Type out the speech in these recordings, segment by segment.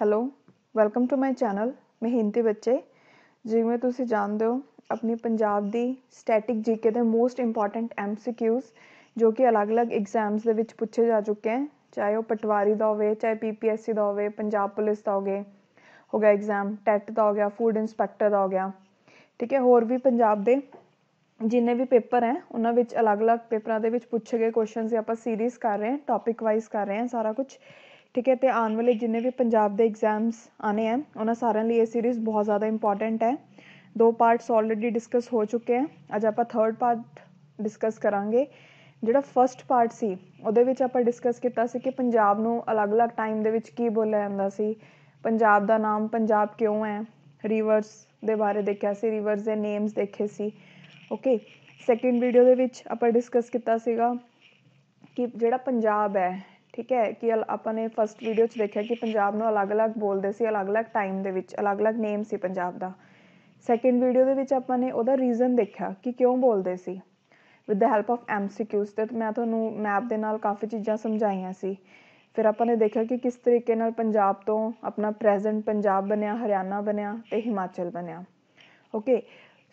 hello welcome to my channel ਮੈਂ ਹਿੰਦੀ ਬੱਚੇ ਜਿਵੇਂ ਤੁਸੀਂ ਜਾਣਦੇ ਹੋ ਆਪਣੀ ਪੰਜਾਬ ਦੀ ਸਟੈਟਿਕ ਜੀਕੇ ਦੇ ਮੋਸਟ ਇੰਪੋਰਟੈਂਟ ਐਮਸੀਕਿਊਜ਼ ਜੋ ਕਿ ਅਲੱਗ-ਅਲੱਗ ਐਗਜ਼ਾਮਸ ਦੇ ਵਿੱਚ ਪੁੱਛੇ ਜਾ ਚੁੱਕੇ ਹਨ ਚਾਹੇ ਉਹ ਪਟਵਾਰੀ ਦਾ ਹੋਵੇ ਚਾਹੇ ਪੀਪੀਐਸਸੀ ਦਾ ਹੋਵੇ ਪੰਜਾਬ ਪੁਲਿਸ ਦਾ ਹੋਵੇ ਹੋ ਗਿਆ ਐਗਜ਼ਾਮ ਟੈਟ ਦਾ ਹੋ ਗਿਆ ਫੂਡ ਇਨਸਪੈਕਟਰ ਦਾ ਹੋ ਗਿਆ ਠੀਕ ਹੈ ਹੋਰ ਵੀ ਪੰਜਾਬ ਦੇ ਜਿੰਨੇ ਵੀ ਪੇਪਰ ਹੈ ਉਹਨਾਂ ਵਿੱਚ ਅਲੱਗ-ਅਲੱਗ ਪੇਪਰਾਂ ਦੇ ਵਿੱਚ ਪੁੱਛੇ ਗਏ ਕੁਐਸਚਨਸ ਆਪਾਂ ਸੀਰੀਜ਼ ਕਰ ਰਹੇ ਹਾਂ ਟੌਪਿਕ ਵਾਈਜ਼ ਕਰ ਰਹੇ ਹਾਂ ਸਾਰਾ ਕੁਝ ਠੀਕ ਹੈ ਅਤੇ ਆਉਣ ਵਾਲੇ ਜਿੰਨੇ ਵੀ ਪੰਜਾਬ ਦੇ ਐਗਜ਼ਾਮਸ ਆਉਣੇ ਹੈ ਉਹਨਾਂ ਸਾਰਿਆਂ ਲਈ ਇਹ ਸੀਰੀਜ਼ ਬਹੁਤ ਜ਼ਿਆਦਾ ਇੰਪੋਰਟੈਂਟ ਹੈ ਦੋ ਪਾਰਟਸ ਆਲਰੇਡੀ ਡਿਸਕਸ ਹੋ ਚੁੱਕੇ ਹੈ ਅੱਜ ਆਪਾਂ ਥਰਡ ਪਾਰਟ ਡਿਸਕਸ ਕਰਾਂਗੇ ਜਿਹੜਾ ਫਸਟ ਪਾਰਟ ਸੀ ਉਹਦੇ ਵਿੱਚ ਆਪਾਂ ਡਿਸਕਸ ਕੀਤਾ ਸੀ ਕਿ ਪੰਜਾਬ ਨੂੰ ਅਲੱਗ-ਅਲੱਗ ਟਾਈਮ ਦੇ ਵਿੱਚ ਕੀ ਬੋਲਿਆ ਜਾਂਦਾ ਸੀ ਪੰਜਾਬ ਦਾ ਨਾਮ ਪੰਜਾਬ ਕਿਉਂ ਹੈ ਰਿਵਰਸ ਦੇ ਬਾਰੇ ਦੇਖਿਆ ਸੀ ਰਿਵਰਸ ਦੇ ਨੇਮਸ ਦੇਖੇ ਸੀ ਓਕੇ ਸੈਕਿੰਡ ਵੀਡੀਓ ਦੇ ਵਿੱਚ ਆਪਾਂ ਡਿਸਕਸ ਕੀਤਾ ਸੀਗਾ ਕਿ ਜਿਹੜਾ ਪੰਜਾਬ ਹੈ ਠੀਕ ਹੈ ਕਿ ਆਪਾਂ ਨੇ ਫਰਸਟ ਵੀਡੀਓ 'ਚ ਦੇਖਿਆ ਕਿ ਪੰਜਾਬ ਨੂੰ ਅਲੱਗ-ਅਲੱਗ ਬੋਲਦੇ ਸੀ ਅਲੱਗ-ਅਲੱਗ ਟਾਈਮ ਦੇ ਵਿੱਚ ਅਲੱਗ-ਅਲੱਗ ਨੇਮ ਸੀ ਪੰਜਾਬ ਦਾ ਸੈਕੰਡ ਵੀਡੀਓ ਦੇ ਵਿੱਚ ਆਪਾਂ ਨੇ ਉਹਦਾ ਰੀਜ਼ਨ ਦੇਖਿਆ ਕਿ ਕਿਉਂ ਬੋਲਦੇ ਸੀ with the help of MCQs ਤੇ ਮੈਂ ਤੁਹਾਨੂੰ ਮੈਪ ਦੇ ਨਾਲ ਕਾਫੀ ਚੀਜ਼ਾਂ ਸਮਝਾਈਆਂ ਸੀ ਫਿਰ ਆਪਾਂ ਨੇ ਦੇਖਿਆ ਕਿ ਕਿਸ ਤਰੀਕੇ ਨਾਲ ਪੰਜਾਬ ਤੋਂ ਆਪਣਾ ਪ੍ਰੈਜ਼ੈਂਟ ਪੰਜਾਬ ਬਣਿਆ ਹਰਿਆਣਾ ਬਣਿਆ ਤੇ ਹਿਮਾਚਲ ਬਣਿਆ ਓਕੇ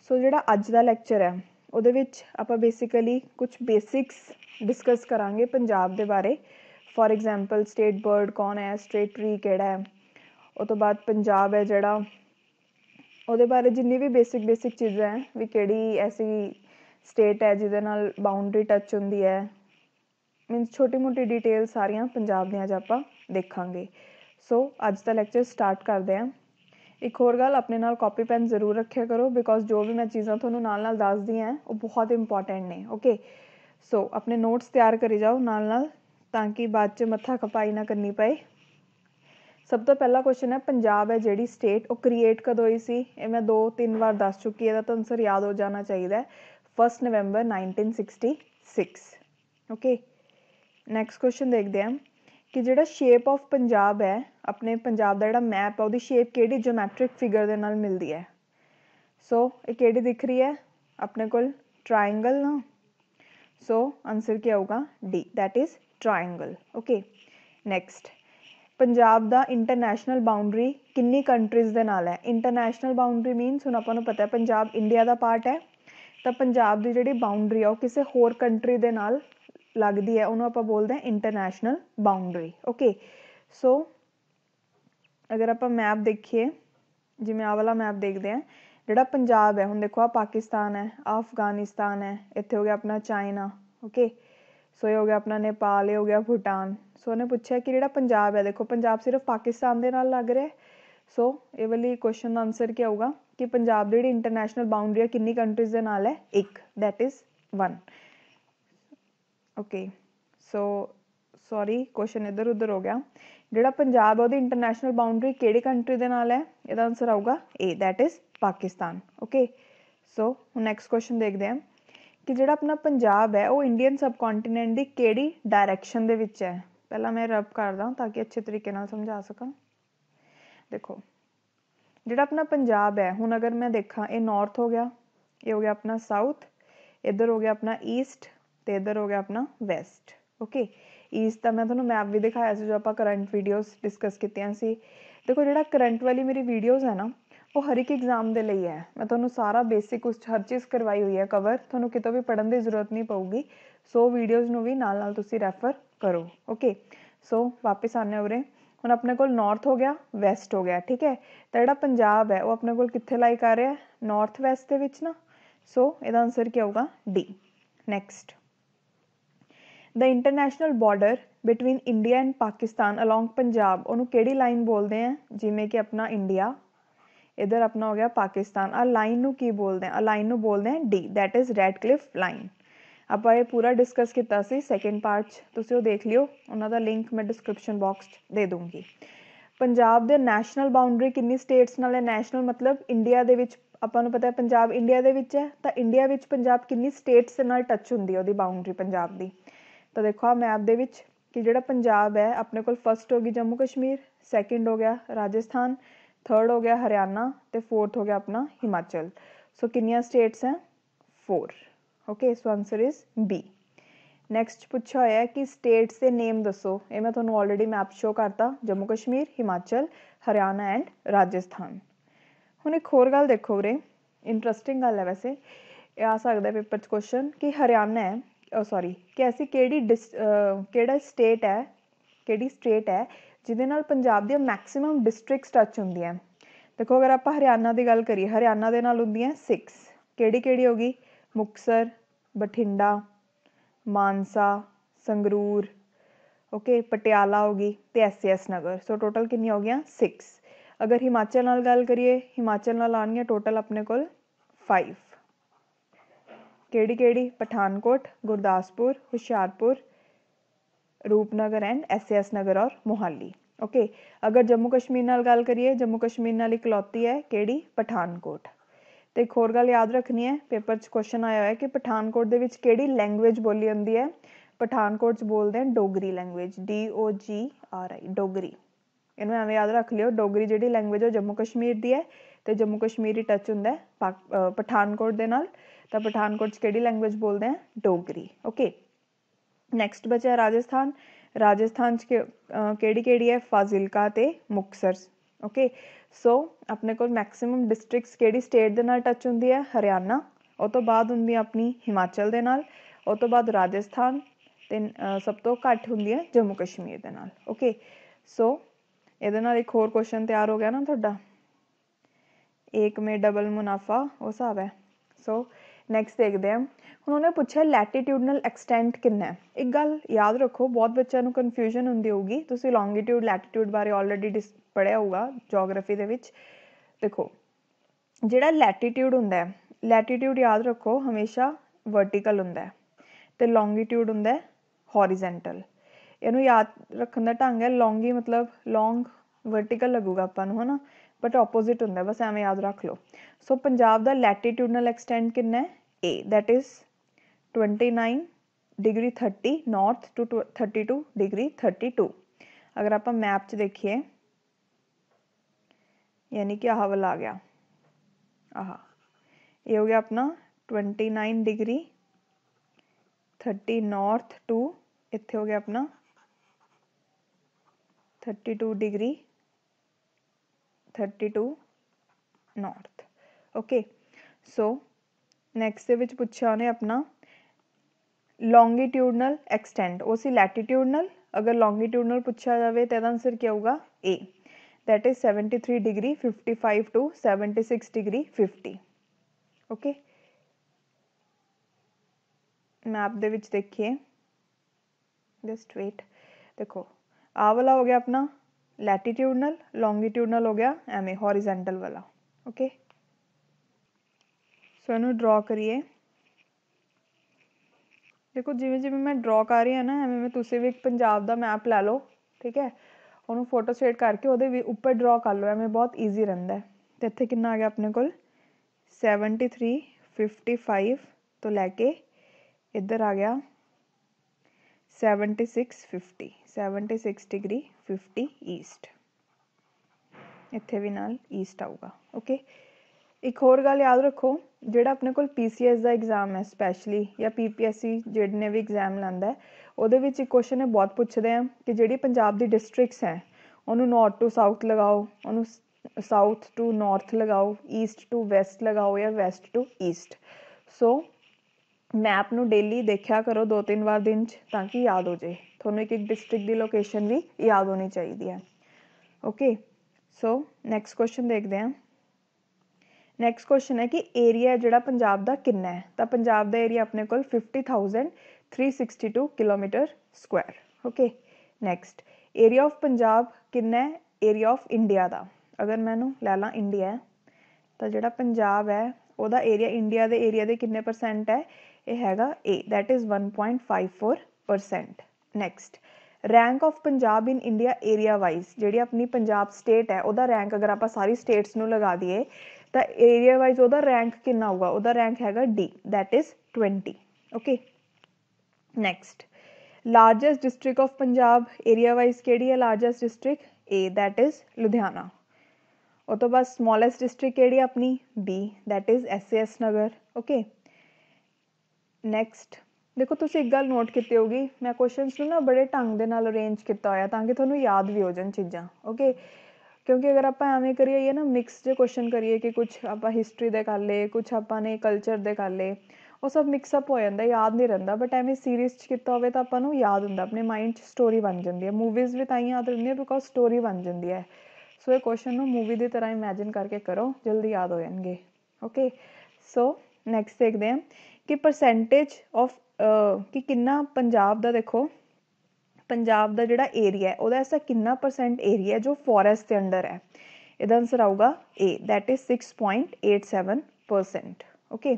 ਸੋ ਜਿਹੜਾ ਅੱਜ ਦਾ ਲੈਕਚਰ ਹੈ ਉਹਦੇ ਵਿੱਚ ਆਪਾਂ ਬੇਸਿਕਲੀ ਕੁਝ ਬੇਸਿਕਸ ਡਿਸਕਸ ਕਰਾਂਗੇ ਪੰਜਾਬ ਦੇ ਬਾਰੇ ਫੋਰ ਐਗਜ਼ਾਮਪਲ ਸਟੇਟ ਬਰਡ ਕੌਣ ਹੈ ਸਟੇਟ ਟ੍ਰੀ ਕਿਹੜਾ ਹੈ ਉਹ ਤੋਂ ਬਾਅਦ ਪੰਜਾਬ ਹੈ ਜਿਹੜਾ ਉਹਦੇ ਬਾਰੇ ਜਿੰਨੀ ਵੀ ਬੇਸਿਕ ਬੇਸਿਕ ਚੀਜ਼ਾਂ ਹੈ ਵੀ ਕਿਹੜੀ ਐਸੀ ਸਟੇਟ ਹੈ ਜਿਹਦੇ ਨਾਲ ਬਾਉਂਡਰੀ ਟੱਚ ਹੁੰਦੀ ਹੈ ਮੀਨਸ ਛੋਟੀ-ਮੋਟੀ ਡਿਟੇਲ ਸਾਰੀਆਂ ਪੰਜਾਬ ਦੀਆਂ ਅੱਜ ਆਪਾਂ ਦੇਖਾਂਗੇ ਸੋ ਅੱਜ ਦਾ ਲੈਕਚਰ ਸਟਾਰਟ ਕਰਦੇ ਹਾਂ ਇੱਕ ਹੋਰ ਗੱਲ ਆਪਣੇ ਨਾਲ ਕਾਪੀ ਪੈਨ ਜ਼ਰੂਰ ਰੱਖਿਆ ਕਰੋ ਬਿਕੋਜ਼ ਜੋ ਵੀ ਮੈਂ ਚੀਜ਼ਾਂ ਤੁਹਾਨੂੰ ਨਾਲ-ਨਾਲ ਦੱਸਦੀ ਹਾਂ ਉਹ ਬਹੁਤ ਇੰਪੋਰਟੈਂਟ ਨੇ ਓਕੇ ਸੋ ਆਪਣੇ ਨੋਟਸ ਤਿਆਰ ਕਰੀ ਜਾਓ ਨਾਲ-ਨਾਲ ਤਾਂ ਕਿ ਬਾਅਦ 'ਚ ਮੱਥਾ ਖਪਾਈ ਨਾ ਕਰਨੀ ਪਏ ਸਭ ਤੋਂ ਪਹਿਲਾ ਕੁਐਸਚਨ ਹੈ ਪੰਜਾਬ ਹੈ ਜਿਹੜੀ ਸਟੇਟ ਉਹ ਕ੍ਰੀਏਟ ਕਦੋਂ ਹੋਈ ਸੀ ਇਹ ਮੈਂ ਦੋ ਤਿੰਨ ਵਾਰ ਦੱਸ ਚੁੱਕੀ ਇਹਦਾ ਤਾਂ ਆਨਸਰ ਯਾਦ ਹੋ ਜਾਣਾ ਚਾਹੀਦਾ ਹੈ 1 ਨਵੰਬਰ 1966 ਓਕੇ ਨੈਕਸਟ ਕੁਐਸਚਨ ਦੇਖਦੇ ਹਾਂ ਕਿ ਜਿਹੜਾ ਸ਼ੇਪ ਆਫ ਪੰਜਾਬ ਹੈ ਆਪਣੇ ਪੰਜਾਬ ਦਾ ਜਿਹੜਾ ਮੈਪ ਹੈ ਉਹਦੀ ਸ਼ੇਪ ਕਿਹੜੀ ਜਿਓਮੈਟ੍ਰਿਕ ਫਿਗਰ ਦੇ ਨਾਲ ਮਿਲਦੀ ਹੈ ਸੋ ਇਹ ਕਿਹੜੀ ਦਿਖ ਰਹੀ ਹੈ ਆਪਣੇ ਕੋਲ ਟ੍ਰਾਇੰਗਲ ਨਾ ਸੋ ਆਨਸਰ ਕੀ ਆਊਗਾ D that is triangle okay next Punjab ਦਾ ਇੰਟਰਨੈਸ਼ਨਲ ਬਾਉਂਡਰੀ ਕਿੰਨੀ ਕੰਟਰੀਜ਼ ਦੇ ਨਾਲ ਹੈ ਇੰਟਰਨੈਸ਼ਨਲ ਬਾਉਂਡਰੀ ਮੀਨਸ ਹੁਣ ਆਪਾਂ ਨੂੰ ਪਤਾ ਹੈ ਪੰਜਾਬ ਇੰਡੀਆ ਦਾ ਪਾਰਟ ਹੈ ਤਾਂ ਪੰਜਾਬ ਦੀ ਜਿਹੜੀ ਬਾਉਂਡਰੀ ਆ ਉਹ ਕਿਸੇ ਹੋਰ ਕੰਟਰੀ ਦੇ ਨਾਲ ਲੱਗਦੀ ਹੈ ਉਹਨੂੰ ਆਪਾਂ ਬੋਲਦੇ ਹਾਂ ਇੰਟਰਨੈਸ਼ਨਲ ਬਾਉਂਡਰੀ ਓਕੇ ਸੋ ਅਗਰ ਆਪਾਂ ਮੈਪ ਦੇਖੀਏ ਜਿਵੇਂ ਆ ਵਾਲਾ ਮੈਪ ਦੇਖਦੇ ਆ ਜਿਹੜਾ ਪੰਜਾਬ ਹੈ ਹੁਣ ਦੇਖੋ ਆ ਪਾਕਿਸਤਾਨ ਹੈ ਆ ਅਫਗਾਨਿਸਤਾਨ ਹੈ ਇੱਥੇ ਹੋ ਗਿਆ ਆਪਣਾ ਚਾਈਨਾ ਓਕੇ ਸੋ ਇਹ ਹੋ ਗਿਆ ਆਪਣਾ ਨੇਪਾਲ ਇਹ ਹੋ ਗਿਆ ਭੂਟਾਨ ਸੋ ਉਹਨੇ ਪੁੱਛਿਆ ਕਿ ਜਿਹੜਾ ਪੰਜਾਬ ਹੈ ਦੇਖੋ ਪੰਜਾਬ ਸਿਰਫ ਪਾਕਿਸਤਾਨ ਦੇ ਨਾਲ ਲੱਗ ਰਿਹਾ ਸੋ ਇਹ ਵਾਲੀ ਕੁਐਸਚਨ ਦਾ ਆਨਸਰ ਕੀ ਆਊਗਾ ਕਿ ਪੰਜਾਬ ਦੀ ਜਿਹੜੀ ਇੰਟਰਨੈਸ਼ਨਲ ਬਾਉਂਡਰੀ ਹੈ ਕਿੰਨੀ ਕੰਟਰੀਜ਼ ਦੇ ਨਾਲ ਹੈ ਇੱਕ that is 1 okay so sorry question ਇਧਰ ਉਧਰ ਹੋ ਗਿਆ ਜਿਹੜਾ ਪੰਜਾਬ ਹੈ ਉਹਦੀ ਇੰਟਰਨੈਸ਼ਨਲ ਬਾਉਂਡਰੀ ਕਿਹੜੀ ਕੰਟਰੀ ਦੇ ਨਾਲ ਹੈ ਇਹਦਾ ਆਨਸਰ ਆਊਗਾ A that is Pakistan okay so ਹੁਣ ਨੈਕਸਟ ਕੁਐਸਚਨ ਦੇਖਦੇ ਹਾਂ ਕਿ ਜਿਹੜਾ ਆਪਣਾ ਪੰਜਾਬ ਹੈ ਉਹ ਇੰਡੀਅਨ ਸਬ ਦੀ ਕਿਹੜੀ ਡਾਇਰੈਕਸ਼ਨ ਦੇ ਵਿੱਚ ਹੈ ਪਹਿਲਾਂ ਮੈਂ ਰੱਬ ਕਰਦਾ ਤਾਂ ਕਿ ਅੱਛੇ ਤਰੀਕੇ ਨਾਲ ਸਮਝਾ ਸਕਾਂ ਦੇਖੋ ਜਿਹੜਾ ਆਪਣਾ ਪੰਜਾਬ ਹੈ ਹੁਣ ਅਗਰ ਮੈਂ ਦੇਖਾਂ ਇਹ ਨਾਰਥ ਹੋ ਗਿਆ ਇਹ ਹੋ ਗਿਆ ਆਪਣਾ ਸਾਊਥ ਇੱਧਰ ਹੋ ਗਿਆ ਆਪਣਾ ਈਸਟ ਤੇ ਇੱਧਰ ਹੋ ਗਿਆ ਆਪਣਾ ਵੈਸਟ ਓਕੇ ਈਸਟ ਦਾ ਮੈਂ ਤੁਹਾਨੂੰ ਮੈਪ ਵੀ ਦਿਖਾਇਆ ਸੀ ਜੋ ਆਪਾਂ ਕਰੰਟ ਵੀਡੀਓਜ਼ ਡਿਸਕਸ ਕੀਤੀਆਂ ਸੀ ਦੇਖੋ ਜਿਹੜਾ ਕਰੰਟ ਵਾਲੀ ਮੇਰੀ ਵੀਡੀਓਜ਼ ਹੈ ਨਾ ਉਹ ਹਰ ਇੱਕ ਐਗਜ਼ਾਮ ਦੇ ਲਈ ਹੈ ਮੈਂ ਤੁਹਾਨੂੰ ਸਾਰਾ ਬੇਸਿਕ ਉਸ ਹਰ ਚੀਜ਼ ਕਰਵਾਈ ਹੋਈ ਹੈ ਕਵਰ ਤੁਹਾਨੂੰ ਕਿਤੋਂ ਵੀ ਪੜਨ ਦੀ ਜ਼ਰੂਰਤ ਨਹੀਂ ਪਊਗੀ ਸੋ ਵੀਡੀਓਜ਼ ਨੂੰ ਵੀ ਨਾਲ ਨਾਲ ਤੁਸੀਂ ਰੈਫਰ ਕਰੋ ਓਕੇ ਸੋ ਵਾਪਸ ਆਨੇ ਉਰੇ ਹੁਣ ਆਪਣੇ ਕੋਲ ਨਾਰਥ ਹੋ ਗਿਆ ਵੈਸਟ ਹੋ ਗਿਆ ਠੀਕ ਹੈ ਤਾਂ ਜਿਹੜਾ ਪੰਜਾਬ ਹੈ ਉਹ ਆਪਣੇ ਕੋਲ ਕਿੱਥੇ ਲਾਈ ਕਰ ਰਿਹਾ ਨਾਰਥ ਵੈਸਟ ਦੇ ਵਿੱਚ ਨਾ ਸੋ ਇਹਦਾ ਆਨਸਰ ਕੀ ਹੋਊਗਾ D next the international border between India and Pakistan along Punjab ਉਹਨੂੰ ਕਿਹੜੀ ਲਾਈਨ ਬੋਲਦੇ ਆ ਜਿਵੇਂ ਕਿ ਆਪਣਾ ਇੰਡੀਆ ਇਧਰ ਆਪਣਾ ਹੋ ਗਿਆ ਪਾਕਿਸਤਾਨ ਆ ਲਾਈਨ ਨੂੰ ਕੀ ਬੋਲਦੇ ਆ ਲਾਈਨ ਨੂੰ ਬੋਲਦੇ ਆ D that is Radcliffe line ਆਪਾਂ ਇਹ ਪੂਰਾ ਡਿਸਕਸ ਕੀਤਾ ਸੀ ਸੈਕੰਡ ਪਾਰਟ ਤੁਸੀਂ ਉਹ ਦੇਖ ਲਿਓ ਉਹਨਾਂ ਦਾ ਲਿੰਕ ਮੈਂ ਡਿਸਕ੍ਰਿਪਸ਼ਨ ਬਾਕਸ ਦੇ ਦੂੰਗੀ ਪੰਜਾਬ ਦੇ ਨੈਸ਼ਨਲ ਬਾਉਂਡਰੀ ਕਿੰਨੀ ਸਟੇਟਸ ਨਾਲ ਹੈ ਨੈਸ਼ਨਲ ਮਤਲਬ ਇੰਡੀਆ ਦੇ ਵਿੱਚ ਆਪਾਂ ਨੂੰ ਪਤਾ ਹੈ ਪੰਜਾਬ ਇੰਡੀਆ ਦੇ ਵਿੱਚ ਹੈ ਤਾਂ ਇੰਡੀਆ ਵਿੱਚ ਪੰਜਾਬ ਕਿੰਨੀ ਸਟੇਟਸ ਨਾਲ ਟੱਚ ਹੁੰਦੀ ਹੈ ਉਹਦੀ ਬਾਉਂਡਰੀ ਪੰਜਾਬ ਦੀ ਤਾਂ ਦੇਖੋ ਆ ਮੈਪ ਦੇ ਵਿੱਚ ਕਿ ਜਿਹੜਾ ਪੰਜਾਬ ਹੈ ਆਪਣੇ ਕੋਲ ਫਸਟ ਹੋ ਗਈ ਜੰਮੂ ਕਸ਼ਮੀਰ ਸੈਕੰਡ ਹੋ ਗਿਆ ਰਾਜਸਥਾਨ ਥਰਡ ਹੋ ਗਿਆ ਹਰਿਆਣਾ ਤੇ ਫੋਰਥ ਹੋ ਗਿਆ ਆਪਣਾ ਹਿਮਾਚਲ ਸੋ ਕਿੰਨੀਆਂ ਸਟੇਟਸ ਹੈ 4 okay so answer is B next ਪੁੱਛਿਆ ਹੋਇਆ ਹੈ ਕਿ ਸਟੇਟਸ ਦੇ ਨੇਮ ਦੱਸੋ ਇਹ ਮੈਂ ਤੁਹਾਨੂੰ ਆਲਰੇਡੀ ਮੈਪ ਸ਼ੋ ਕਰਤਾ ਜੰਮੂ ਕਸ਼ਮੀਰ ਹਿਮਾਚਲ ਹਰਿਆਣਾ ਐਂਡ ਰਾਜਸਥਾਨ ਹੁਣ ਇੱਕ ਹੋਰ ਗੱਲ ਦੇਖੋ ਵੀਰੇ ਇੰਟਰਸਟਿੰਗ ਗੱਲ ਹੈ ਵੈਸੇ ਇਹ ਆ ਸਕਦਾ ਹੈ ਪੇਪਰ 'ਚ ਕੁਐਸਚਨ ਕਿ ਹਰਿਆਣਾ ਹੈ ਸੌਰੀ ਕਿ ਐਸੀ ਕਿਹੜੀ ਕਿਹੜਾ ਸਟੇਟ ਹੈ ਕਿਹੜੀ ਸਟੇਟ ਹੈ ਜਿਹਦੇ ਨਾਲ ਪੰਜਾਬ ਦੀਆਂ ਮੈਕਸਿਮਮ ਡਿਸਟ੍ਰਿਕਟਸ ਟੱਚ ਹੁੰਦੀਆਂ ਦੇਖੋ ਅਗਰ ਆਪਾਂ ਹਰਿਆਣਾ ਦੀ ਗੱਲ ਕਰੀਏ ਹਰਿਆਣਾ ਦੇ ਨਾਲ ਹੁੰਦੀਆਂ ਸਿਕਸ ਕਿਹੜੀ ਕਿਹੜੀ ਹੋ ਗਈ ਮੁਕਸਰ ਬਠਿੰਡਾ ਮਾਨਸਾ ਸੰਗਰੂਰ ਓਕੇ ਪਟਿਆਲਾ ਹੋ ਗਈ ਤੇ ਐਸਐਸ ਨਗਰ ਸੋ ਟੋਟਲ ਕਿੰਨੀਆਂ ਹੋ ਗਈਆਂ 6 ਅਗਰ ਹਿਮਾਚਲ ਨਾਲ ਗੱਲ ਕਰੀਏ ਹਿਮਾਚਲ ਨਾਲ ਆਣੀਆਂ ਟੋਟਲ ਆਪਣੇ ਕੋਲ 5 ਕਿਹੜੀ ਕਿਹੜੀ ਪਠਾਨਕੋਟ ਗੁਰਦਾਸਪੁਰ ਹੁਸ਼ਿਆਰਪੁਰ ਰੂਪਨਗਰ ਐਂਡ ਐਸਐਸ ਨਗਰ ਔਰ ਮੋਹਾਲੀ ਓਕੇ ਅਗਰ ਜੰਮੂ ਕਸ਼ਮੀਰ ਨਾਲ ਗੱਲ ਕਰੀਏ ਜੰਮੂ ਕਸ਼ਮੀਰ ਨਾਲ ਇਕਲੌਤੀ ਹੈ ਕਿਹੜੀ ਪਠਾਨਕੋਟ ਤੇ ਇੱਕ ਹੋਰ ਗੱਲ ਯਾਦ ਰੱਖਣੀ ਹੈ ਪੇਪਰ 'ਚ ਕੁਐਸਚਨ ਆਇਆ ਹੋਇਆ ਕਿ ਪਠਾਨਕੋਟ ਦੇ ਵਿੱਚ ਕਿਹੜੀ ਲੈਂਗੁਏਜ ਬੋਲੀ ਜਾਂਦੀ ਹੈ ਪਠਾਨਕੋਟ 'ਚ ਬੋਲਦੇ ਹਨ ਡੋਗਰੀ ਲੈਂਗੁਏਜ ਡੀ ਓ ਜੀ ਆਰ ਆਈ ਡੋਗਰੀ ਇਹਨੂੰ ਐਵੇਂ ਯਾਦ ਰੱਖ ਲਿਓ ਡੋਗਰੀ ਜਿਹੜੀ ਲੈਂਗੁਏਜ ਹੈ ਜੰਮੂ ਕਸ਼ਮੀਰ ਦੀ ਹੈ ਤੇ ਜੰਮੂ ਕਸ਼ਮੀਰੀ ਟੱਚ ਹੁੰਦਾ ਹੈ ਪਠਾਨਕੋਟ ਦੇ ਨਾਲ ਤਾਂ ਪਠਾਨਕੋਟ 'ਚ ਕਿਹੜੀ ਲੈਂਗੁਏਜ ਬੋਲਦੇ ਹਨ ਡੋਗਰੀ ਓਕੇ नेक्स्ट बचा राजस्थान राजस्थान के केड़ी केड़ी है फाजिलकात मुक्तसर ओके ਸੋ ਆਪਣੇ ਕੋਲ ਮੈਕਸਿਮਮ ਡਿਸਟ੍ਰਿਕਟਸ ਕਿਹੜੀ ਸਟੇਟ ਦੇ ਨਾਲ ਟੱਚ ਹੁੰਦੀ ਹੈ ਹਰਿਆਣਾ ਉਸ ਤੋਂ ਬਾਅਦ ਹੁੰਦੀ ਹੈ ਆਪਣੀ ਹਿਮਾਚਲ ਦੇ ਨਾਲ ਉਸ ਤੋਂ ਬਾਅਦ ਰਾਜਸਥਾਨ ਤੇ ਸਭ ਤੋਂ ਘੱਟ ਹੁੰਦੀ ਹੈ ਜੰਮੂ ਕਸ਼ਮੀਰ ਦੇ ਨਾਲ ਓਕੇ ਸੋ ਇਹਦੇ ਨਾਲ ਇੱਕ ਹੋਰ ਕੁਐਸਚਨ ਤਿਆਰ ਹੋ ਗਿਆ ਨਾ ਤੁਹਾਡਾ ਇੱਕ ਮੇ ਡਬਲ ਮੁਨਾਫਾ ਉਹ ਹਿਸਾਬ ਹੈ ਸੋ ਨੈਕਸਟ ਦੇਖਦੇ ਹਾਂ ਹੁਣ ਉਹਨੇ ਪੁੱਛਿਆ ਲੈਟੀਟਿਊਡਨਲ ਐਕਸਟੈਂਟ ਕਿੰਨਾ ਹੈ ਇੱਕ ਗੱਲ ਯਾਦ ਰੱਖੋ ਬਹੁਤ ਬੱਚਿਆਂ ਨੂੰ ਕਨਫਿਊਜ਼ਨ ਹੁੰਦੀ ਹੋਊਗੀ ਤੁਸੀਂ ਲੌਂਗੀਟਿਊਡ ਲੈਟੀਟਿਊਡ ਬਾਰੇ ਆਲਰੇਡੀ ਪੜਿਆ ਹੋਊਗਾ ਜੀਓਗ੍ਰਾਫੀ ਦੇ ਵਿੱਚ ਦੇਖੋ ਜਿਹੜਾ ਲੈਟੀਟਿਊਡ ਹੁੰਦਾ ਹੈ ਲੈਟੀਟਿਊਡ ਯਾਦ ਰੱਖੋ ਹਮੇਸ਼ਾ ਵਰਟੀਕਲ ਹੁੰਦਾ ਹੈ ਤੇ ਲੌਂਗੀਟਿਊਡ ਹੁੰਦਾ ਹੈ ਹੌਰੀਜ਼ੌਂਟਲ ਇਹਨੂੰ ਯਾਦ ਰੱਖਣ ਦਾ ਢੰਗ ਹੈ ਲੌਂਗੀ ਮਤਲਬ ਲੌਂਗ ਵਰਟੀਕਲ ਲੱਗੂਗਾ ਆਪਾਂ ਨੂੰ ਹਨਾ बट ऑपोजिट होंगे बस एवं याद रख लो सो so, पंजाब का लैटीट्यूडनल एक्सटेंड कि A that is twenty nine degree thirty north to to thirty two degree thirty two अगर आप मैप देखिए यानी कि आह वल आ गया आह ये हो गया अपना twenty nine degree thirty north to इतने हो गया अपना thirty two degree 32 north okay so next दे विच पुच्छेआ उ'नें अपना longitudinal extent ਉਹ ਸੀ latitudinal ਅਗਰ longitudinal ਪੁੱਛਿਆ ਜਾਵੇ ਤਾਂ ਇਹਦਾ ਆਨਸਰ ਕੀ ਆਊਗਾ A that is 73 degree 55 to 76 degree 50 okay map देखिए जस्ट वेट देखो आ वाला हो गया अपना ਲੈਟੀਟਿਊਡਨਲ ਲੌਂਗੀਟਿਊਡਨਲ ਹੋ ਗਿਆ ਐਵੇਂ ਹੌਰੀਜ਼ੈਂਟਲ ਵਾਲਾ ਓਕੇ ਸੋ ਇਹਨੂੰ ਡਰਾ ਕਰੀਏ ਦੇਖੋ ਜਿਵੇਂ ਜਿਵੇਂ ਮੈਂ ਡਰਾ ਕਰ ਰਹੀ ਹਾਂ ਨਾ ਐਵੇਂ ਮੈਂ ਤੁਸੀਂ ਵੀ ਇੱਕ ਪੰਜਾਬ ਦਾ ਮੈਪ ਲੈ ਲਓ ਠੀਕ ਹੈ ਉਹਨੂੰ ਫੋਟੋ ਸਟੇਟ ਕਰਕੇ ਉਹਦੇ ਵੀ ਉੱਪਰ ਡਰਾ ਕਰ ਲਓ ਐਵੇਂ ਬਹੁਤ ਈਜ਼ੀ ਰਹਿੰਦਾ ਹੈ ਤੇ ਇੱਥੇ ਕਿੰਨਾ ਆ ਗਿਆ ਆਪਣੇ ਕੋਲ 73 55 ਤੋਂ ਲੈ ਕੇ ਇੱਧਰ ਆ ਗਿਆ 76 50 76 ਡਿਗਰੀ 50 ਈਸਟ ਇੱਥੇ ਵੀ ਨਾਲ ਈਸਟ ਆਊਗਾ ਓਕੇ ਇੱਕ ਹੋਰ ਗੱਲ ਯਾਦ ਰੱਖੋ ਜਿਹੜਾ ਆਪਣੇ ਕੋਲ ਪੀਸੀਐਸ ਦਾ ਐਗਜ਼ਾਮ ਹੈ ਸਪੈਸ਼ਲੀ ਜਾਂ ਪੀਪੀਐਸਸੀ ਜਿਹੜੇ ਨੇ ਵੀ ਐਗਜ਼ਾਮ ਲੈਂਦਾ ਹੈ ਉਹਦੇ ਵਿੱਚ ਇੱਕ ਕੁਐਸਚਨ ਹੈ ਬਹੁਤ ਪੁੱਛਦੇ ਆ ਕਿ ਜਿਹੜੀ ਪੰਜਾਬ ਦੀ ਡਿਸਟ੍ਰਿਕਟਸ ਹੈ ਉਹਨੂੰ ਨਾਰਥ ਟੂ ਸਾਊਥ ਲਗਾਓ ਉਹਨੂੰ ਸਾਊਥ ਟੂ ਨਾਰਥ ਲਗਾਓ ਈਸਟ ਟੂ ਵੈਸਟ ਲਗਾਓ ਜਾਂ west to east so map ਨੂੰ ਡੇਲੀ ਦੇਖਿਆ ਕਰੋ ਦੋ ਤਿੰਨ ਵਾਰ ਦਿਨ 'ਚ ਤਾਂ ਕਿ ਯਾਦ ਹੋ ਜੇ ਤੁਹਾਨੂੰ ਇੱਕ ਇੱਕ ਡਿਸਟ੍ਰਿਕਟ ਦੀ ਲੋਕੇਸ਼ਨ ਵੀ ਯਾਦ ਹੋਣੀ ਚਾਹੀਦੀ ਹੈ ਓਕੇ ਸੋ ਨੈਕਸਟ ਕੁਐਸਚਨ ਦੇਖਦੇ ਹਾਂ ਨੈਕਸਟ ਕੁਐਸਚਨ ਹੈ ਕਿ ਏਰੀਆ ਜਿਹੜਾ ਪੰਜਾਬ ਦਾ ਕਿੰਨਾ ਹੈ ਤਾਂ ਪੰਜਾਬ ਦਾ ਏਰੀਆ ਆਪਣੇ ਕੋਲ 50362 kilometre square okay next area of Punjab ਕਿੰਨਾ ਹੈ ਏਰੀਆ ਆਫ ਇੰਡੀਆ ਦਾ ਅਗਰ ਮੈਨੂੰ ਲੈ ਲਾਂ ਇੰਡੀਆ ਤਾਂ ਜਿਹੜਾ ਪੰਜਾਬ ਹੈ ਉਹਦਾ ਏਰੀਆ ਇੰਡੀਆ ਦੇ ਏਰੀਆ ਦੇ ਕਿੰਨੇ ਪਰਸੈਂਟ ਹੈ ਇਹ ਹੈਗਾ A that is 1.54% next rank of Punjab in India area wise ਜਿਹੜੀ ਆਪਣੀ ਪੰਜਾਬ ਸਟੇਟ ਹੈ ਉਹਦਾ ਰੈਂਕ ਅਗਰ ਆਪਾਂ ਸਾਰੀ ਸਟੇਟਸ ਨੂੰ ਲਗਾ ਦਈਏ ਤਾਂ ਏਰੀਆ ਵਾਈਜ਼ ਉਹਦਾ ਰੈਂਕ ਕਿੰਨਾ ਹੋਊਗਾ ਉਹਦਾ ਰੈਂਕ ਹੈਗਾ D that is 20 okay next largest district of Punjab area wise ਕਿਹੜੀ ਹੈ largest district A that is Ludhiana ਉਹ ਤੋਂ ਬਾਅਦ ਸਮਾਲੈਸਟ ਡਿਸਟ੍ਰਿਕਟ ਕਿਹੜੀ ਆਪਣੀ B that is SAS Nagar okay next ਦੇਖੋ ਤੁਸੀਂ ਇੱਕ ਗੱਲ ਨੋਟ ਕੀਤੀ ਹੋਗੀ ਮੈਂ ਕੁਐਸਚਨਸ ਨੂੰ ਨਾ ਬੜੇ ਢੰਗ ਦੇ ਨਾਲ ਅਰੇਂਜ ਕੀਤਾ ਹੋਇਆ ਤਾਂ ਕਿ ਤੁਹਾਨੂੰ ਯਾਦ ਵੀ ਹੋ ਜਾਣ ਚੀਜ਼ਾਂ ਓਕੇ ਕਿਉਂਕਿ ਅਗਰ ਆਪਾਂ ਐਵੇਂ ਕਰੀਏ ਨਾ ਮਿਕਸ ਜੇ ਕੁਐਸਚਨ ਕਰੀਏ ਕਿ ਕੁਝ ਆਪਾਂ ਹਿਸਟਰੀ ਦੇ ਕਰ ਲਏ ਕੁਝ ਆਪਾਂ ਨੇ ਕਲਚਰ ਦੇ ਕਰ ਲਏ ਉਹ ਸਭ ਮਿਕਸ ਅਪ ਹੋ ਜਾਂਦਾ ਯਾਦ ਨਹੀਂ ਰਹਿੰਦਾ ਬਟ ਐਵੇਂ ਸੀਰੀਜ਼ ਚ ਕੀਤਾ ਹੋਵੇ ਤਾਂ ਆਪਾਂ ਨੂੰ ਯਾਦ ਹੁੰਦਾ ਆਪਣੇ ਮਾਈਂਡ 'ਚ ਸਟੋਰੀ ਬਣ ਜਾਂਦੀ ਹੈ ਮੂਵੀਜ਼ ਵੀ ਤਾਂ ਹੀ ਯਾਦ ਰਹਿੰਦੀਆਂ ਬਿਕੋਜ਼ ਸਟੋਰੀ ਬਣ ਜਾਂਦੀ ਹੈ ਸੋ ਇਹ ਕੁਐਸਚਨ ਨੂੰ ਮੂਵੀ ਦੀ ਤਰ੍ਹਾਂ ਇਮੇਜਿਨ ਕਰਕੇ ਕਰੋ ਜਲਦੀ ਯਾਦ ਹੋ ਜਾਣਗੇ ਓਕੇ ਸੋ ਨੈਕਸਟ ਦੇਖਦੇ ਹਾਂ ਕਿ ਪਰਸੈਂਟੇਜ ਆਫ ਕਿ ਕਿੰਨਾ ਪੰਜਾਬ ਦਾ ਦੇਖੋ ਪੰਜਾਬ ਦਾ ਜਿਹੜਾ ਏਰੀਆ ਉਹਦਾ ਐਸਾ ਕਿੰਨਾ ਪਰਸੈਂਟ ਏਰੀਆ ਜੋ ਫੋਰੈਸਟ ਦੇ ਅੰਡਰ ਹੈ ਇਹਦਾ ਆਨਸਰ ਆਊਗਾ A that is 6.87% okay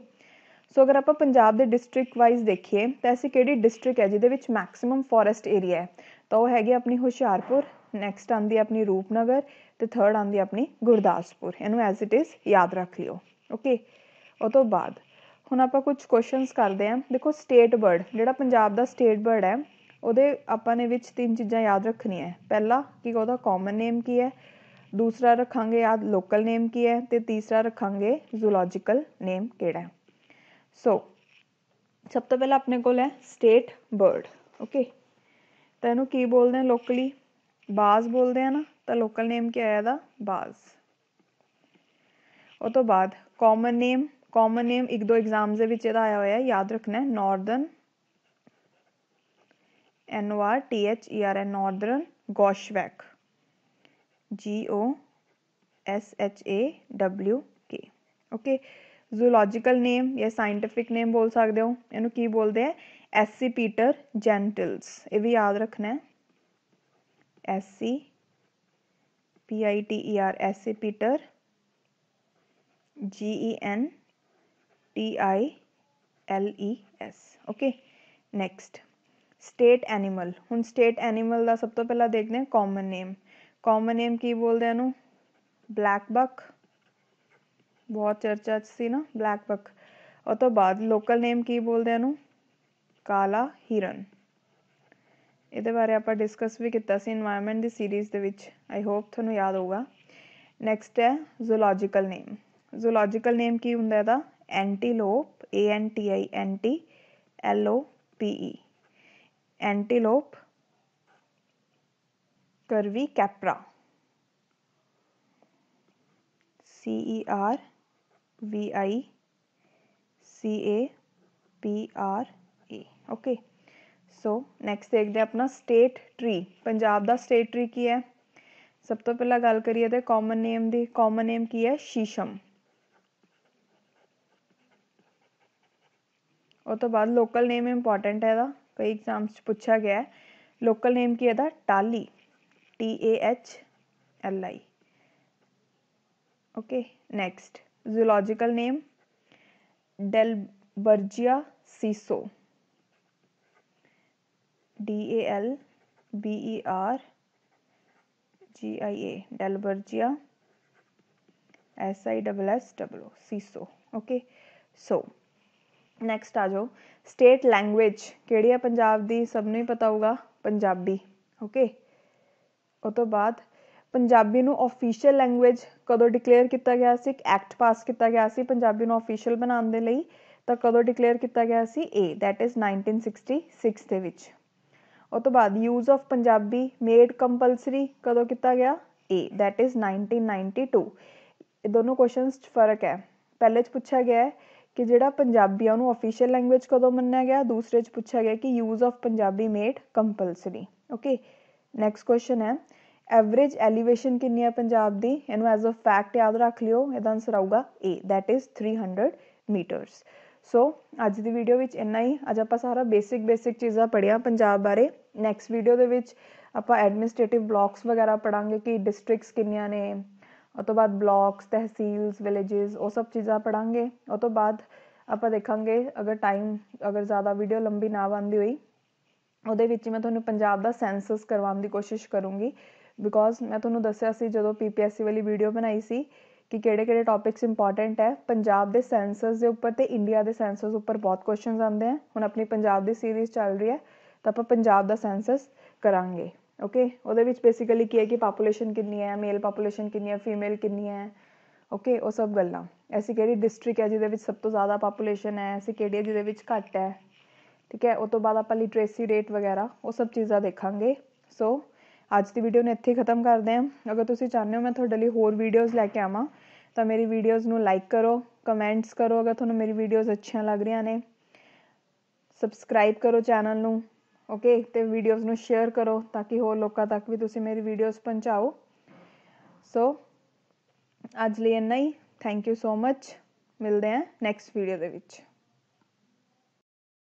so ਅਗਰ ਆਪਾਂ ਪੰਜਾਬ ਦੇ ਡਿਸਟ੍ਰਿਕਟ ਵਾਈਜ਼ ਦੇਖੀਏ ਤਾਂ ਐਸੀ ਕਿਹੜੀ ਡਿਸਟ੍ਰਿਕਟ ਹੈ ਜਿਹਦੇ ਵਿੱਚ ਮੈਕਸਿਮਮ ਫੋਰੈਸਟ ਏਰੀਆ ਹੈ ਤਾਂ ਉਹ ਹੈਗੀ ਆਪਣੀ ਹੁਸ਼ਿਆਰਪੁਰ ਨੈਕਸਟ ਆਂਦੀ ਆਪਣੀ ਰੂਪਨਗਰ ਤੇ ਥਰਡ ਆਂਦੀ ਆਪਣੀ ਗੁਰਦਾਸਪੁਰ ਇਹਨੂੰ ਐਜ਼ ਇਟ ਇਜ਼ ਯਾਦ ਰੱਖ ਲਿਓ ਓਕੇ ਉਹ ਤੋਂ ਬਾਅਦ ਹੁਣ ਆਪਾਂ ਕੁਝ ਕੁਐਸਚਨਸ ਕਰਦੇ ਹਾਂ ਦੇਖੋ ਸਟੇਟ ਬਰਡ ਜਿਹੜਾ ਪੰਜਾਬ ਦਾ ਸਟੇਟ ਬਰਡ ਹੈ ਉਹਦੇ ਆਪਾਂ ਨੇ ਵਿੱਚ ਤਿੰਨ ਚੀਜ਼ਾਂ ਯਾਦ ਰੱਖਣੀਆਂ ਹੈ ਪਹਿਲਾ ਕਿ ਉਹਦਾ ਕਾਮਨ ਨੇਮ ਕੀ ਹੈ ਦੂਸਰਾ ਰੱਖਾਂਗੇ ਯਾਦ ਲੋਕਲ ਨੇਮ ਕੀ ਹੈ ਤੇ ਤੀਸਰਾ ਰੱਖਾਂਗੇ ਜ਼ੂਲੋਜੀਕਲ ਨੇਮ ਕਿਹੜਾ ਹੈ ਸੋ ਸਭ ਤੋਂ ਪਹਿਲਾਂ ਆਪਣੇ ਕੋਲ ਹੈ ਸਟੇਟ ਬਰਡ ਓਕੇ ਤਾਂ ਇਹਨੂੰ ਕੀ ਬੋਲਦੇ ਆ ਲੋਕਲੀ ਬਾਜ਼ ਬੋਲਦੇ ਆ ਨਾ ਤਾਂ ਲੋਕਲ ਨੇਮ ਕੀ ਆਇਆ ਦਾ ਬਾਜ਼ ਉਹ ਤੋਂ ਬਾਅਦ ਕਾਮਨ ਨੇਮ ਕਾਮਨ ਨੇਮ ਇੱਕ ਦੋ ਐਗਜ਼ਾਮਸ ਦੇ ਵਿੱਚ ਇਹਦਾ ਆਇਆ ਹੋਇਆ ਹੈ ਯਾਦ ਰੱਖਣਾ ਹੈ northern N O R T H E R N northern goshawk G O S H A W K okay zoological name ਜਾਂ ਸਾਇੰਟਿਫਿਕ ਨੇਮ ਬੋਲ ਸਕਦੇ ਹੋ ਇਹਨੂੰ ਕੀ ਬੋਲਦੇ ਆ ਐਸ ਸੀ ਪੀਟਰ ਜੈਂਟਲਸ ਇਹ ਵੀ ਯਾਦ ਰੱਖਣਾ ਹੈ S C P I T E R accipiter G E N T I L E S okay next state animal ਹੁਣ ਸਟੇਟ ਐਨੀਮਲ ਦਾ ਸਭ ਤੋਂ ਪਹਿਲਾਂ ਦੇਖਦੇ ਹਾਂ ਕਾਮਨ ਨੇਮ ਕਾਮਨ ਨੇਮ ਕੀ ਬੋਲਦੇ ਇਹਨੂੰ ਬਲੈਕ ਬਕ ਬਹੁਤ ਚਰਚਾ 'ਚ ਸੀ ਨਾ ਬਲੈਕ ਬਕ ਤੋਂ ਬਾਅਦ ਲੋਕਲ ਨੇਮ ਕੀ ਬੋਲਦੇ ਇਹਨੂੰ ਕਾਲਾ ਹਿਰਨ ਇਹਦੇ ਬਾਰੇ ਆਪਾਂ ਡਿਸਕਸ ਵੀ ਕੀਤਾ ਸੀ এনवायरमेंट ਦੀ ਸੀਰੀਜ਼ ਦੇ ਵਿੱਚ ਆਈ ਹੋਪ ਤੁਹਾਨੂੰ ਯਾਦ ਹੋਊਗਾ ਨੈਕਸਟ ਹੈ ਜ਼ੂਲੋਜੀਕਲ ਨੇਮ ਜ਼ੂਲੋਜੀਕਲ ਨੇਮ ਕੀ ਹੁੰਦਾ ਇਹਦਾ antelope A N T I N T L O P E antelope cervicapra E R V I C A P R A okay so next देखते अपना स्टेट ट्री पंजाब का स्टेट ट्री की है सब तो पहला गल करिए कॉमन नेम की कॉमन नेम की है शीशम और तो बाद लोकल नेम इंपोर्टेंट है दा कई एग्जाम्स पूछा गया है लोकल नेम की है Tahli T A H L I okay next zoological name Dalbergia sissoo D A L B E R G I A Dalbergia S I double S double sissoo okay so next ਆ ਜਾਓ state language ਕਿਹੜੀ ਆ ਪੰਜਾਬ ਦੀ ਸਭ ਨੂੰ ਹੀ ਪਤਾ ਹੋਊਗਾ Punjabi okay ਉਹ ਤੋਂ ਬਾਅਦ ਪੰਜਾਬੀ ਨੂੰ ਅਫੀਸ਼ੀਅਲ ਲੈਂਗੁਏਜ ਕਦੋਂ ਡਿਕਲੇਅਰ ਕੀਤਾ ਗਿਆ ਸੀ ਇੱਕ ਐਕਟ ਪਾਸ ਕੀਤਾ ਗਿਆ ਸੀ ਪੰਜਾਬੀ ਨੂੰ ਅਫੀਸ਼ੀਅਲ ਬਣਾਉਣ ਦੇ ਲਈ ਤਾਂ ਕਦੋਂ ਡਿਕਲੇਅਰ ਕੀਤਾ ਗਿਆ ਸੀ ਏ ਥੈਟ ਇਜ਼ 1966 ਦੇ ਵਿੱਚ ਉਹ ਤੋਂ ਬਾਅਦ use of Punjabi made compulsory ਕਦੋਂ ਕੀਤਾ ਗਿਆ ਏ ਥੈਟ ਇਜ਼ 1992 ਇਹ ਦੋਨੋਂ ਕੁਐਸਚਨਸ 'ਚ ਫਰਕ ਹੈ ਪਹਿਲੇ 'ਚ ਪੁੱਛਿਆ ਗਿਆ ਹੈ ਕਿ ਜਿਹੜਾ ਪੰਜਾਬੀ ਆ ਉਹਨੂੰ ਅਫੀਸ਼ੀਅਲ ਲੈਂਗੁਏਜ ਕਦੋਂ ਮੰਨਿਆ ਗਿਆ ਦੂਸਰੇ 'ਚ ਪੁੱਛਿਆ ਗਿਆ ਕਿ use of Punjabi made compulsory okay next question ਹੈ ਐਵਰੇਜ ਐਲੀਵੇਸ਼ਨ ਕਿੰਨੀ ਹੈ ਪੰਜਾਬ ਦੀ ਇਹਨੂੰ ਐਜ਼ ਅ ਫੈਕਟ ਯਾਦ ਰੱਖ ਲਿਓ ਇਹਦਾ ਆਨਸਰ ਆਊਗਾ A that is 300 metres so ਅੱਜ ਦੀ ਵੀਡੀਓ ਵਿੱਚ ਇੰਨਾ ਹੀ ਅੱਜ ਆਪਾਂ ਸਾਰਾ ਬੇਸਿਕ ਬੇਸਿਕ ਚੀਜ਼ਾਂ ਪੜ੍ਹੀਆਂ ਪੰਜਾਬ ਬਾਰੇ ਨੈਕਸਟ ਵੀਡੀਓ ਦੇ ਵਿੱਚ ਆਪਾਂ ਐਡਮਿਨਿਸਟ੍ਰੇਟਿਵ ਬਲਾਕਸ ਵਗੈਰਾ ਪੜਾਂਗੇ ਕਿ ਡਿਸਟ੍ਰਿਕਟਸ ਕਿੰਨੀਆਂ ਨੇ ਉਹ ਤੋਂ ਬਾਅਦ ਬਲਾਕਸ ਤਹਿਸੀਲਸ ਵਿਲੇजेस ਉਹ ਸਭ ਚੀਜ਼ਾਂ ਪੜ੍ਹਾਂਗੇ ਉਹ ਤੋਂ ਬਾਅਦ ਆਪਾਂ ਦੇਖਾਂਗੇ ਅਗਰ ਟਾਈਮ ਅਗਰ ਜ਼ਿਆਦਾ ਵੀਡੀਓ ਲੰਬੀ ਨਾ ਬਣਦੀ ਹੋਈ ਉਹਦੇ ਵਿੱਚ ਮੈਂ ਤੁਹਾਨੂੰ ਪੰਜਾਬ ਦਾ ਸੈਂਸਸ ਕਰਵਾਉਣ ਦੀ ਕੋਸ਼ਿਸ਼ ਕਰੂੰਗੀ ਬਿਕੋਜ਼ ਮੈਂ ਤੁਹਾਨੂੰ ਦੱਸਿਆ ਸੀ ਜਦੋਂ ਪੀਪੀਐਸਸੀ ਵਾਲੀ ਵੀਡੀਓ ਬਣਾਈ ਸੀ ਕਿ ਕਿਹੜੇ ਕਿਹੜੇ ਟੌਪਿਕਸ ਇੰਪੋਰਟੈਂਟ ਹੈ ਪੰਜਾਬ ਦੇ ਸੈਂਸਸ ਦੇ ਉੱਪਰ ਤੇ ਇੰਡੀਆ ਦੇ ਸੈਂਸਸ ਉੱਪਰ ਬਹੁਤ ਕੁਐਸਚਨਸ ਆਉਂਦੇ ਆ ਹੁਣ ਆਪਣੀ ਪੰਜਾਬ ਦੀ ਸੀਰੀਜ਼ ਚੱਲ ਰਹੀ ਹੈ ਤਾਂ ਆਪਾਂ ਪੰਜਾਬ ਦਾ ਸੈਂਸਸ ਕਰਾਂਗੇ ਓਕੇ ਉਹਦੇ ਵਿੱਚ ਬੇਸਿਕਲੀ ਕੀ ਹੈ ਕਿ ਪਾਪੂਲੇਸ਼ਨ ਕਿੰਨੀ ਹੈ ਮੇਲ ਪਾਪੂਲੇਸ਼ਨ ਕਿੰਨੀ ਹੈ ਫੀਮੇਲ ਕਿੰਨੀ ਹੈ ਓਕੇ ਉਹ ਸਭ ਗੱਲਾਂ ਐਸੀ ਕਿਹੜੀ ਡਿਸਟ੍ਰਿਕਟ ਹੈ ਜਿਹਦੇ ਵਿੱਚ ਸਭ ਤੋਂ ਜ਼ਿਆਦਾ ਪਾਪੂਲੇਸ਼ਨ ਹੈ ਐਸੀ ਕਿਹੜੀ ਹੈ ਜਿਹਦੇ ਵਿੱਚ ਘੱਟ ਹੈ ਠੀਕ ਹੈ ਉਸ ਤੋਂ ਬਾਅਦ ਆਪਾਂ ਲਿਟਰੇਸੀ ਰੇਟ ਵਗੈਰਾ ਉਹ ਸਭ ਚੀਜ਼ਾਂ ਦੇਖਾਂਗੇ ਸੋ ਅੱਜ ਦੀ ਵੀਡੀਓ ਨੇ ਇੱਥੇ ਖਤਮ ਕਰਦੇ ਹਾਂ ਅਗਰ ਤੁਸੀਂ ਚਾਹੁੰਦੇ ਹੋ ਮੈਂ ਤੁਹਾਡੇ ਲਈ ਹੋਰ ਵੀਡੀਓਜ਼ ਲੈ ਕੇ ਆਵਾਂ ਤਾਂ ਮੇਰੀ ਵੀਡੀਓਜ਼ ਨੂੰ ਲਾਈਕ ਕਰੋ ਕਮੈਂਟਸ ਕਰੋ ਅਗਰ ਤੁਹਾਨੂੰ ਮੇਰੀ ਵੀਡੀਓਜ਼ ਅੱਛੀਆਂ ਲੱਗ ਰਹੀਆਂ ਨੇ ਸਬਸਕ੍ਰਾਈਬ ਕਰੋ ਚੈਨਲ ਨੂੰ ਓਕੇ ਤੇ ਵੀਡੀਓਜ਼ ਨੂੰ ਸ਼ੇਅਰ ਕਰੋ ਤਾਂ ਕਿ ਹੋਰ ਲੋਕਾਂ ਤੱਕ ਵੀ ਤੁਸੀਂ ਮੇਰੀ ਵੀਡੀਓਜ਼ ਪਹੁੰਚਾਓ ਸੋ ਅੱਜ ਲਈ ਇੰਨਾ ਹੀ ਥੈਂਕ ਯੂ ਸੋ ਮੱਚ ਮਿਲਦੇ ਹਾਂ ਨੈਕਸਟ ਵੀਡੀਓ ਦੇ ਵਿੱਚ